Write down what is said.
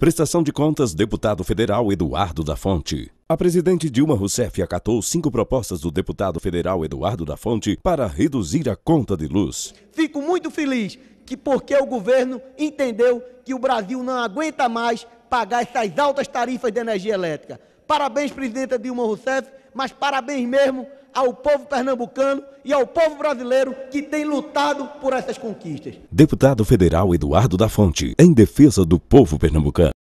Prestação de contas, deputado federal Eduardo da Fonte. A presidente Dilma Rousseff acatou cinco propostas do deputado federal Eduardo da Fonte para reduzir a conta de luz. Fico muito feliz que porque o governo entendeu que o Brasil não aguenta mais pagar essas altas tarifas de energia elétrica. Parabéns, presidenta Dilma Rousseff, mas parabéns mesmo ao povo pernambucano e ao povo brasileiro que tem lutado por essas conquistas. Deputado federal Eduardo da Fonte, em defesa do povo pernambucano.